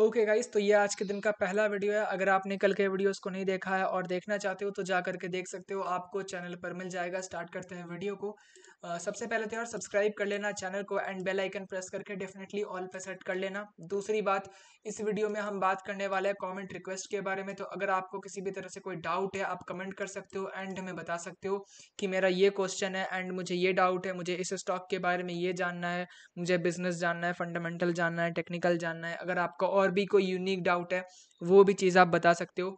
okay guys तो ये आज के दिन का पहला वीडियो है अगर आपने कल के वीडियोस को नहीं देखा है और देखना चाहते हो तो जा करके देख सकते हो आपको चैनल पर मिल जाएगा स्टार्ट करते हैं वीडियो को सबसे पहले तो यार सब्सक्राइब कर लेना चैनल को एंड बेल आइकन प्रेस करके डेफिनेटली ऑल पे सेट कर लेना दूसरी बात इस वीडियो में हम बात करने वाले हैं कमेंट रिक्वेस्ट के बारे में तो अगर आपको किसी भी तरह से कोई डाउट है आप कमेंट कर सकते हो एंड हमें बता सकते हो कि मेरा ये क्वेश्चन है एंड मुझे ये डाउट है मुझे इस स्टॉक के बारे में ये जानना है मुझे बिजनेस जानना है फंडामेंटल जानना है टेक्निकल जानना है अगर आपका और भी कोई यूनिक डाउट है वो भी चीज़ आप बता सकते हो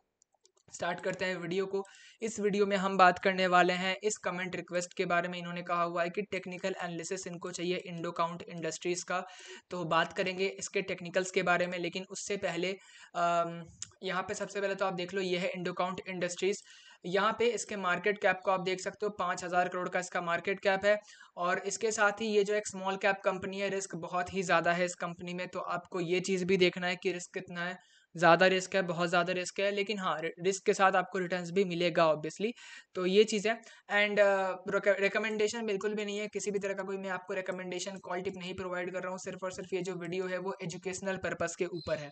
स्टार्ट करते हैं वीडियो को इस वीडियो में हम बात करने वाले हैं इस कमेंट रिक्वेस्ट के बारे में इन्होंने कहा हुआ है कि टेक्निकल एनालिसिस इनको चाहिए इंडो काउंट इंडस्ट्रीज़ का तो बात करेंगे इसके टेक्निकल्स के बारे में लेकिन उससे पहले यहाँ पे सबसे पहले तो आप देख लो ये है इंडो काउंट इंडस्ट्रीज़ यहाँ पे इसके मार्केट कैप को आप देख सकते हो पाँच हज़ार करोड़ का इसका मार्केट कैप है और इसके साथ ही ये जो एक स्मॉल कैप कंपनी है रिस्क बहुत ही ज़्यादा है इस कंपनी में तो आपको ये चीज़ भी देखना है कि रिस्क कितना है ज़्यादा रिस्क है बहुत ज़्यादा रिस्क है लेकिन हाँ रिस्क के साथ आपको रिटर्न भी मिलेगा ऑब्वियसली तो ये चीज़ है एंड रिकमेंडेशन बिल्कुल भी नहीं है किसी भी तरह का कोई मैं आपको रिकमेंडेशन कॉल टिप नहीं प्रोवाइड कर रहा हूँ सिर्फ और सिर्फ ये जो वीडियो है वो एजुकेशनल पर्पज़ के ऊपर है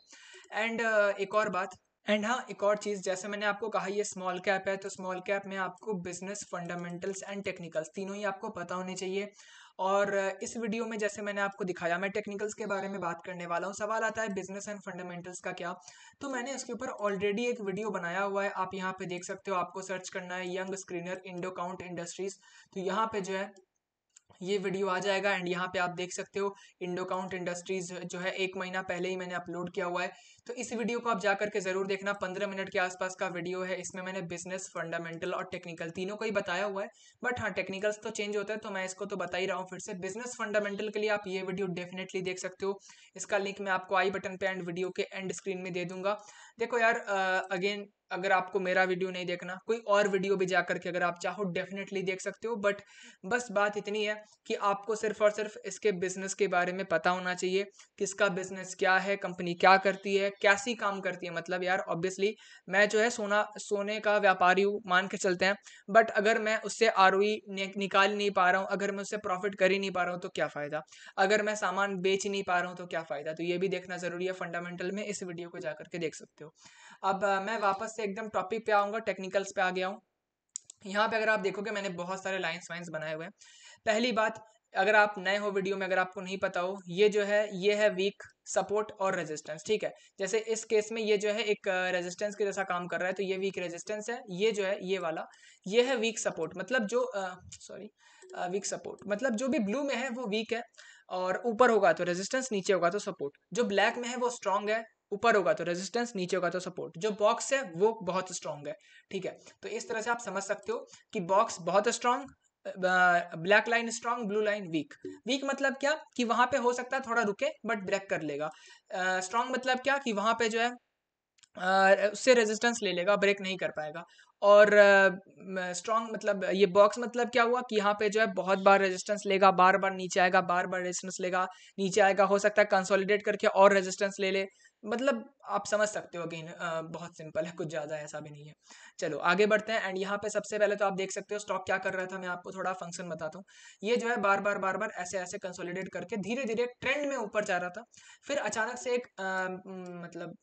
एंड uh, एक और बात एंड हाँ एक और चीज़ जैसे मैंने आपको कहा ये स्मॉल कैप है तो स्मॉल कैप में आपको बिजनेस फंडामेंटल्स एंड टेक्निकल्स तीनों ही आपको पता होने चाहिए और इस वीडियो में जैसे मैंने आपको दिखाया मैं टेक्निकल्स के बारे में बात करने वाला हूँ सवाल आता है बिजनेस एंड फंडामेंटल्स का क्या तो मैंने इसके ऊपर ऑलरेडी एक वीडियो बनाया हुआ है आप यहाँ पे देख सकते हो आपको सर्च करना है young screener Indo Count Industries तो यहाँ पे जो है ये वीडियो आ जाएगा एंड यहाँ पे आप देख सकते हो इंडो काउंट इंडस्ट्रीज जो है एक महीना पहले ही मैंने अपलोड किया हुआ है तो इस वीडियो को आप जा करके ज़रूर देखना पंद्रह मिनट के आसपास का वीडियो है इसमें मैंने बिजनेस फंडामेंटल और टेक्निकल तीनों को ही बताया हुआ है बट हाँ टेक्निकल्स तो चेंज होता है तो मैं इसको तो बता ही रहा हूँ फिर से बिजनेस फंडामेंटल के लिए आप ये वीडियो डेफिनेटली देख सकते हो इसका लिंक मैं आपको आई बटन पे एंड वीडियो के एंड स्क्रीन में दे दूंगा देखो यार अगेन अगर आपको मेरा वीडियो नहीं देखना कोई और वीडियो भी जा करके अगर आप चाहो डेफिनेटली देख सकते हो बट बस बात इतनी है कि आपको सिर्फ और सिर्फ इसके बिजनेस के बारे में पता होना चाहिए किसका बिजनेस क्या है कंपनी क्या करती है कैसी काम करती है मतलब यार ऑब्वियसली मैं जो है सोना सोने का व्यापारी हूँ मान के चलते हैं बट अगर मैं उससे आर निकाल नहीं पा रहा हूँ अगर मैं उससे प्रॉफिट कर ही नहीं पा रहा हूँ तो क्या फ़ायदा अगर मैं सामान बेच नहीं पा रहा हूँ तो क्या फ़ायदा तो ये भी देखना ज़रूरी है फंडामेंटल में इस वीडियो को जा करके देख सकते हो अब मैं वापस से एकदम टॉपिक पे आऊँगा टेक्निकल्स पे आ गया हूँ यहाँ पे अगर आप देखोगे मैंने बहुत सारे लाइन्स वाइन्स बनाए हुए हैं पहली बात अगर आप नए हो वीडियो में अगर आपको नहीं पता हो ये जो है ये है वीक सपोर्ट और रेजिस्टेंस ठीक है जैसे इस केस में ये जो है एक रेजिस्टेंस के जैसा काम कर रहा है तो ये वीक रेजिस्टेंस है ये जो है ये वाला ये है वीक सपोर्ट मतलब जो सॉरी वीक सपोर्ट मतलब जो भी ब्लू में है वो वीक है और ऊपर होगा तो रेजिस्टेंस नीचे होगा तो सपोर्ट जो ब्लैक में है वो स्ट्रांग है ऊपर होगा तो रेजिस्टेंस नीचे होगा तो सपोर्ट जो बॉक्स है वो बहुत स्ट्रांग है ठीक है तो इस तरह से आप समझ सकते हो कि बॉक्स बहुत strong black line strong blue line weak weak मतलब क्या कि वहां पे हो सकता है थोड़ा रुके बट ब्रेक कर लेगा स्ट्रांग uh, मतलब क्या कि वहां पे जो है uh, उससे रेजिस्टेंस ले लेगा ब्रेक नहीं कर पाएगा और स्ट्रांग uh, मतलब ये बॉक्स मतलब क्या हुआ कि यहाँ पे जो है बहुत बार रेजिस्टेंस लेगा बार बार नीचे आएगा बार बार रेजिस्टेंस लेगा नीचे आएगा हो सकता है कंसोलिडेट करके और रेजिस्टेंस ले ले मतलब आप समझ सकते हो अगेन बहुत सिंपल है कुछ ज़्यादा ऐसा भी नहीं है चलो आगे बढ़ते हैं एंड यहाँ पे सबसे पहले तो आप देख सकते हो स्टॉक क्या कर रहा था मैं आपको थोड़ा फंक्शन बताता हूँ ये जो है बार बार बार बार ऐसे ऐसे कंसोलिडेट करके धीरे धीरे ट्रेंड में ऊपर जा रहा था फिर अचानक से एक आ, मतलब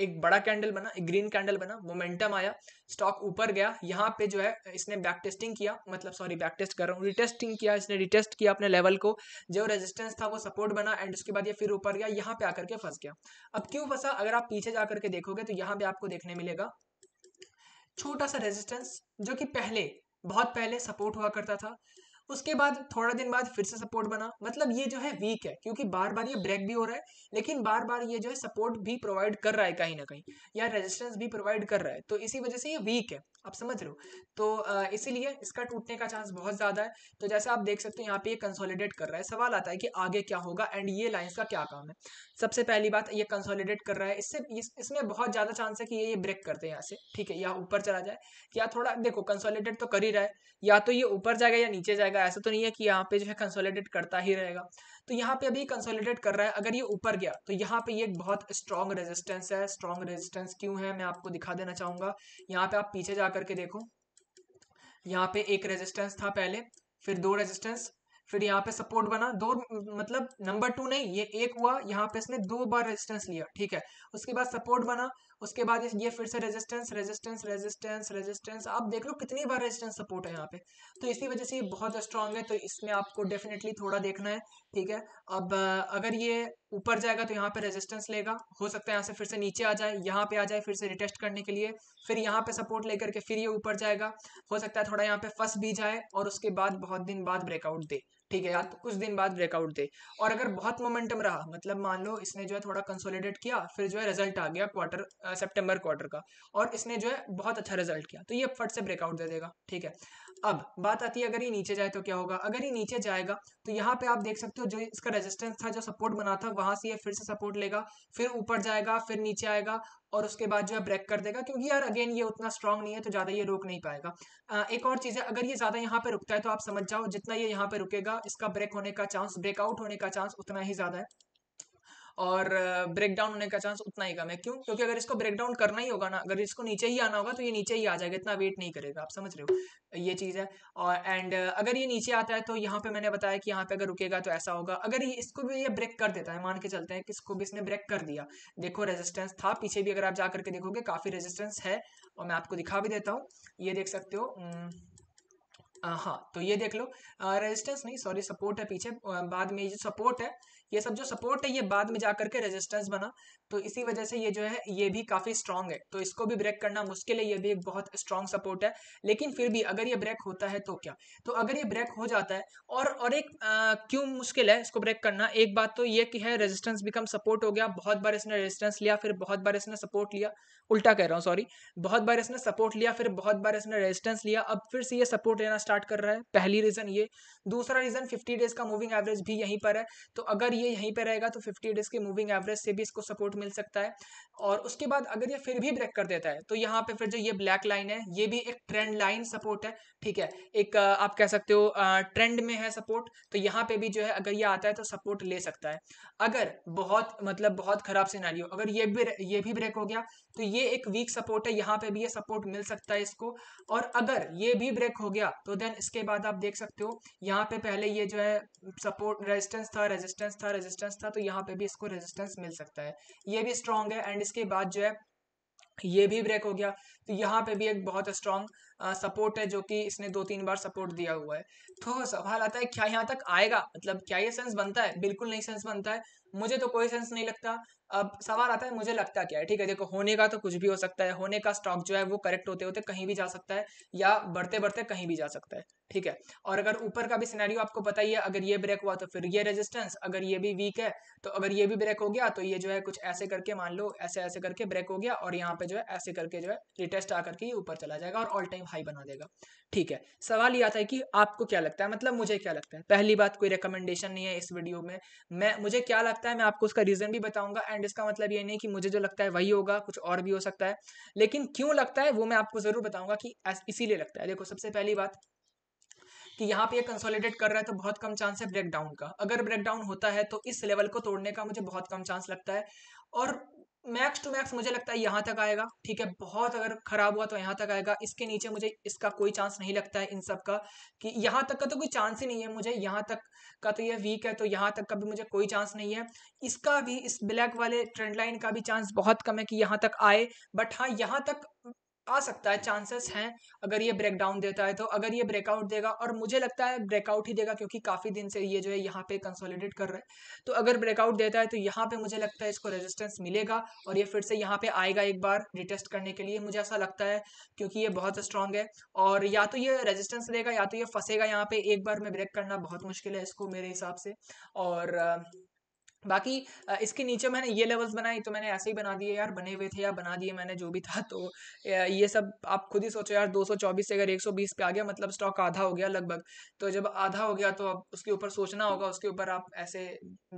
एक बड़ा कैंडल बना एक ग्रीन कैंडल बना मोमेंटम आया स्टॉक ऊपर गया यहाँ पे जो है इसने बैक टेस्टिंग किया मतलब सॉरी बैक टेस्ट कर रहा हूँ रिटेस्टिंग किया इसने रिटेस्ट किया अपने लेवल को जो रेजिस्टेंस था वो सपोर्ट बना एंड उसके बाद ये फिर ऊपर गया यहाँ पे आकर के फंस गया अब क्यों फंसा अगर आप पीछे जा करके देखोगे तो यहाँ पे आपको देखने मिलेगा छोटा सा रेजिस्टेंस जो कि पहले बहुत पहले सपोर्ट हुआ करता था उसके बाद थोड़ा दिन बाद फिर से सपोर्ट बना मतलब ये जो है वीक है क्योंकि बार बार ये ब्रेक भी हो रहा है लेकिन बार बार ये जो है सपोर्ट भी प्रोवाइड कर रहा है कहीं ना कहीं या रेजिस्टेंस भी प्रोवाइड कर रहा है तो इसी वजह से ये वीक है आप समझ रहे हो तो इसीलिए इसका टूटने का चांस बहुत ज़्यादा है तो जैसे आप देख सकते हो यहाँ पे ये कंसोलिडेट कर रहा है सवाल आता है कि आगे क्या होगा एंड ये लाइन्स का क्या काम है सबसे पहली बात ये कंसोलिडेट कर रहा है इससे इसमें बहुत ज़्यादा चांस है कि ये ये ब्रेक करते हैं यहाँ से ठीक है या ऊपर चला जाए या थोड़ा देखो कंसोलिडेट तो कर ही रहा है या तो ये ऊपर जाएगा या नीचे जाएगा रहेगा ऐसा तो नहीं है कि यहाँ पे जो है कंसोलिडेट करता ही रहेगा तो यहाँ पे अभी कंसोलिडेट कर रहा है अगर ये ऊपर गया तो यहाँ पे ये एक बहुत स्ट्रॉन्ग रेजिस्टेंस है स्ट्रॉन्ग रेजिस्टेंस क्यों है मैं आपको दिखा देना चाहूंगा यहाँ पे आप पीछे जा करके देखो यहाँ पे एक रेजिस्टेंस था पहले फिर दो रेजिस्टेंस फिर यहाँ पे सपोर्ट बना दो मतलब नंबर टू नहीं ये एक हुआ यहाँ पे इसने दो बार रेजिस्टेंस लिया ठीक है उसके बाद सपोर्ट बना उसके बाद ये फिर से रेजिस्टेंस रेजिस्टेंस रेजिस्टेंस रेजिस्टेंस आप देख लो कितनी बार रेजिस्टेंस सपोर्ट है यहाँ पे तो इसी वजह से ये बहुत स्ट्रांग है तो इसमें आपको डेफिनेटली थोड़ा देखना है ठीक है अब अगर ये ऊपर जाएगा तो यहाँ पे रेजिस्टेंस लेगा हो सकता है यहाँ से फिर से नीचे आ जाए यहाँ पे आ जाए फिर से रिटेस्ट करने के लिए फिर यहाँ पे सपोर्ट लेकर के फिर ये ऊपर जाएगा हो सकता है थोड़ा यहाँ पे फंस भी जाए और उसके बाद बहुत दिन बाद ब्रेकआउट दे ठीक है यार तो कुछ दिन बाद ब्रेकआउट दे और अगर बहुत मोमेंटम रहा मतलब मान लो इसने जो है थोड़ा कंसोलिडेट किया फिर जो है रिजल्ट आ गया क्वार्टर सितंबर क्वार्टर का और इसने जो है बहुत अच्छा रिजल्ट किया तो ये फट से ब्रेकआउट दे देगा ठीक है अब बात आती है अगर ये नीचे जाए तो क्या होगा अगर ये नीचे जाएगा तो यहाँ पे आप देख सकते हो जो इसका रेजिस्टेंस था जो सपोर्ट बना था वहां से ये फिर से सपोर्ट लेगा फिर ऊपर जाएगा फिर नीचे आएगा और उसके बाद जो है ब्रेक कर देगा क्योंकि यार अगेन ये उतना स्ट्रांग नहीं है तो ज़्यादा ये रोक नहीं पाएगा एक और चीज़ है अगर ये ज़्यादा यहाँ पे रुकता है तो आप समझ जाओ जितना ये यहाँ पे रुकेगा इसका ब्रेक होने का चांस ब्रेकआउट होने का चांस उतना ही ज़्यादा है और ब्रेक डाउन होने का चांस उतना ही कम है क्यों क्योंकि अगर इसको ब्रेक डाउन करना ही होगा ना अगर इसको नीचे ही आना होगा तो ये नीचे ही आ जाएगा इतना वेट नहीं करेगा आप समझ रहे हो ये चीज़ है और एंड अगर ये नीचे आता है तो यहाँ पे मैंने बताया कि यहाँ पे अगर रुकेगा तो ऐसा होगा अगर ये इसको भी ये ब्रेक कर देता है मान के चलते हैं कि इसको भी इसने ब्रेक कर दिया देखो रेजिस्टेंस था पीछे भी अगर आप जा करके देखोगे काफ़ी रेजिस्टेंस है और मैं आपको दिखा भी देता हूँ ये देख सकते हो हाँ तो ये देख लो रेजिस्टेंस नहीं सॉरी सपोर्ट है पीछे बाद में ये जो सपोर्ट है ये सब जो सपोर्ट है ये बाद में जा करके रेजिस्टेंस बना तो इसी वजह से ये जो है ये भी काफ़ी स्ट्रांग है तो इसको भी ब्रेक करना मुश्किल है ये भी एक बहुत स्ट्रांग सपोर्ट है लेकिन फिर भी अगर ये ब्रेक होता है तो क्या तो अगर ये ब्रेक हो जाता है और और एक क्यों मुश्किल है इसको ब्रेक करना एक बात तो ये कि है रेजिस्टेंस बिकम सपोर्ट हो गया बहुत बार इसने रेजिस्टेंस लिया फिर बहुत बार इसने सपोर्ट लिया उल्टा कह रहा हूँ सॉरी बहुत बार इसने सपोर्ट लिया फिर बहुत बार इसने रेजिस्टेंस लिया अब फिर से ये सपोर्ट लेना स्टार्ट कर रहा है पहली रीज़न ये दूसरा रीज़न फिफ्टी डेज का मूविंग एवरेज भी यहीं पर है तो अगर ये यहीं पे रहेगा तो 50 डेज के मूविंग एवरेज से भी इसको सपोर्ट मिल सकता है और उसके बाद अगर ये फिर भी ब्रेक कर देता है तो यहाँ पे फिर जो ये ब्लैक लाइन है ये भी एक ट्रेंड लाइन सपोर्ट है ठीक है एक आप कह सकते हो ट्रेंड में है सपोर्ट तो यहाँ पे भी जो है अगर ये आता है तो सपोर्ट ले सकता है अगर बहुत मतलब बहुत खराब सिनारियो अगर ये भी ये भी ब्रेक हो गया तो ये एक वीक सपोर्ट है यहाँ पे भी ये सपोर्ट मिल सकता है इसको और अगर ये भी ब्रेक हो गया तो देन इसके बाद आप देख सकते हो यहाँ पे पहले ये जो है सपोर्ट रेजिस्टेंस था रेजिस्टेंस था था रेजिस्टेंस था तो यहाँ पे भी इसको रेजिस्टेंस मिल सकता है ये भी स्ट्रॉन्ग है एंड इसके बाद जो है ये भी ब्रेक हो गया तो यहाँ पे भी एक बहुत स्ट्रॉन्ग सपोर्ट है जो कि इसने दो तीन बार सपोर्ट दिया हुआ है तो सवाल आता है क्या यहाँ तक आएगा मतलब क्या ये सेंस बनता है बिल्कुल नहीं सेंस बनता है मुझे तो कोई सेंस नहीं लगता अब सवाल आता है मुझे लगता क्या है ठीक है देखो होने का तो कुछ भी हो सकता है होने का स्टॉक जो है वो करेक्ट होते होते कहीं भी जा सकता है या बढ़ते बढ़ते कहीं भी जा सकता है ठीक है और अगर ऊपर का भी सिनेरियो आपको पता ही है अगर ये ब्रेक हुआ तो फिर ये रेजिस्टेंस अगर ये भी वीक है तो अगर ये भी ब्रेक हो गया तो ये जो है कुछ ऐसे करके मान लो ऐसे ऐसे करके ब्रेक हो गया और यहाँ पे जो है ऐसे करके जो है रिटेस्ट आकर के ऊपर चला जाएगा और ऑल टाइम हाई बना देगा ठीक है सवाल ये आता है कि आपको क्या लगता है मतलब मुझे क्या लगता है पहली बात कोई रिकमेंडेशन नहीं है इस वीडियो में मैं मुझे क्या लगता है लगता है मैं आपको उसका रीज़न भी बताऊंगा एंड इसका मतलब ये नहीं कि मुझे जो लगता है वही होगा कुछ और भी हो सकता है लेकिन क्यों लगता है वो मैं आपको ज़रूर बताऊंगा कि इसीलिए लगता है देखो सबसे पहली बात कि यहाँ पे ये कंसोलिडेट कर रहा है तो बहुत कम चांस है ब्रेकडाउन का अगर ब्रेकडाउन होता है तो इस लेवल को तोड़ने का मुझे बहुत कम चांस लगता है और मैक्स टू मैक्स मुझे लगता है यहाँ तक आएगा ठीक है बहुत अगर खराब हुआ तो यहाँ तक आएगा इसके नीचे मुझे इसका कोई चांस नहीं लगता है इन सब का कि यहाँ तक का तो कोई चांस ही नहीं है मुझे यहाँ तक का तो ये वीक है तो यहाँ तक का भी मुझे कोई चांस नहीं है इसका भी इस ब्लैक वाले ट्रेंड लाइन का भी चांस बहुत कम है कि यहाँ तक आए बट हाँ यहाँ तक आ सकता है चांसेस हैं अगर ये ब्रेकडाउन देता है तो अगर ये ब्रेकआउट देगा और मुझे लगता है ब्रेकआउट ही देगा क्योंकि काफ़ी दिन से ये जो है यहाँ पे कंसोलिडेट कर रहे हैं तो अगर ब्रेकआउट देता है तो यहाँ पे मुझे लगता है इसको रेजिस्टेंस मिलेगा और ये फिर से यहाँ पे आएगा एक बार रिटेस्ट करने के लिए मुझे ऐसा लगता है क्योंकि ये बहुत स्ट्रांग है और या तो ये रेजिस्टेंस देगा या तो ये फंसेगा यहाँ पे एक बार में ब्रेक करना बहुत मुश्किल है इसको मेरे हिसाब से और बाकी इसके नीचे मैंने ये लेवल्स बनाए तो मैंने ऐसे ही बना दिए यार बने हुए थे या बना दिए मैंने जो भी था तो ये सब आप खुद ही सोचो यार 224 से अगर 120 पे आ गया मतलब स्टॉक आधा हो गया लगभग तो जब आधा हो गया तो अब उसके ऊपर सोचना होगा उसके ऊपर आप ऐसे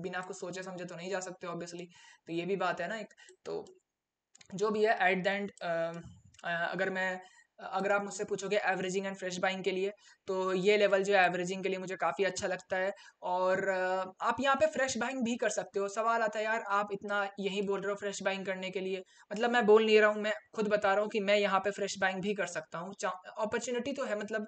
बिना कुछ सोचे समझे तो नहीं जा सकते ऑब्वियसली तो ये भी बात है ना एक तो जो भी है एट द एंड अगर मैं अगर आप मुझसे पूछोगे एवरेजिंग एंड फ्रेश बाइंग के लिए तो ये लेवल जो है एवरेजिंग के लिए मुझे काफ़ी अच्छा लगता है और आप यहाँ पे फ्रेश बाइंग भी कर सकते हो सवाल आता है यार आप इतना यही बोल रहे हो फ्रेश बाइंग करने के लिए मतलब मैं बोल नहीं रहा हूँ मैं खुद बता रहा हूँ कि मैं यहाँ पे फ्रेश बाइंग भी कर सकता हूँ अपॉर्चुनिटी तो है मतलब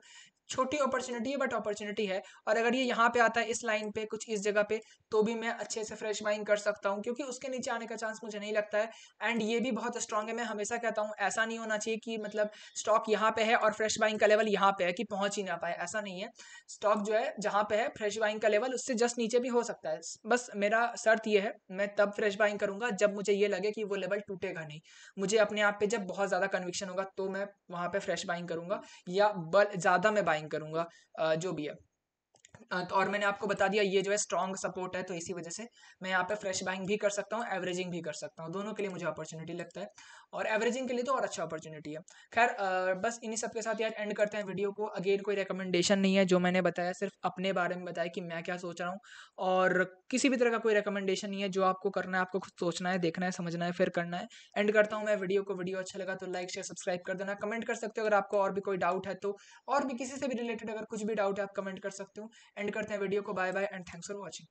छोटी अपॉर्चुनिटी है बट अपॉर्चुनिटी है और अगर ये यहाँ पे आता है इस लाइन पे कुछ इस जगह पे तो भी मैं अच्छे से फ्रेश बाइंग कर सकता हूँ क्योंकि उसके नीचे आने का चांस मुझे नहीं लगता है एंड ये भी बहुत स्ट्रांग है मैं हमेशा कहता हूँ ऐसा नहीं होना चाहिए कि मतलब स्टॉक यहाँ पे है और फ्रेश बाइंग का लेवल यहाँ पे है कि पहुंच ही ना पाए ऐसा नहीं है स्टॉक जो है जहाँ पे है फ्रेश बाइंग का लेवल उससे जस्ट नीचे भी हो सकता है बस मेरा शर्त यह है मैं तब फ्रेश बाइंग करूंगा जब मुझे ये लगे कि वो लेवल टूटेगा नहीं मुझे अपने आप पे जब बहुत ज़्यादा कन्विक्शन होगा तो मैं वहां पर फ्रेश बाइंग करूंगा या ज़्यादा मैं बाइंग ड्राइंग करूँगा जो भी है तो और मैंने आपको बता दिया ये जो है स्ट्रॉन्ग सपोर्ट है तो इसी वजह से मैं यहाँ पे फ्रेश बाइंग भी कर सकता हूँ एवरेजिंग भी कर सकता हूँ दोनों के लिए मुझे अपॉर्चुनिटी लगता है और एवरेजिंग के लिए तो और अच्छा अपॉर्चुनिटी है खैर बस इन्हीं सब के साथ यार एंड करते हैं वीडियो को अगेन कोई रिकमेंडेशन नहीं है जो मैंने बताया सिर्फ अपने बारे में बताया कि मैं क्या सोच रहा हूँ और किसी भी तरह का कोई रिकमेंडेशन नहीं है जो आपको करना है आपको खुद सोचना है देखना है समझना है फिर करना है एंड करता हूँ मैं वीडियो को वीडियो अच्छा लगा तो लाइक शेयर सब्सक्राइब कर देना कमेंट कर सकते हो अगर आपको और भी कोई डाउट है तो और भी किसी से भी रिलेटेड अगर कुछ भी डाउट है आप कमेंट कर सकते हो एंड करते हैं वीडियो को bye bye and thanks for watching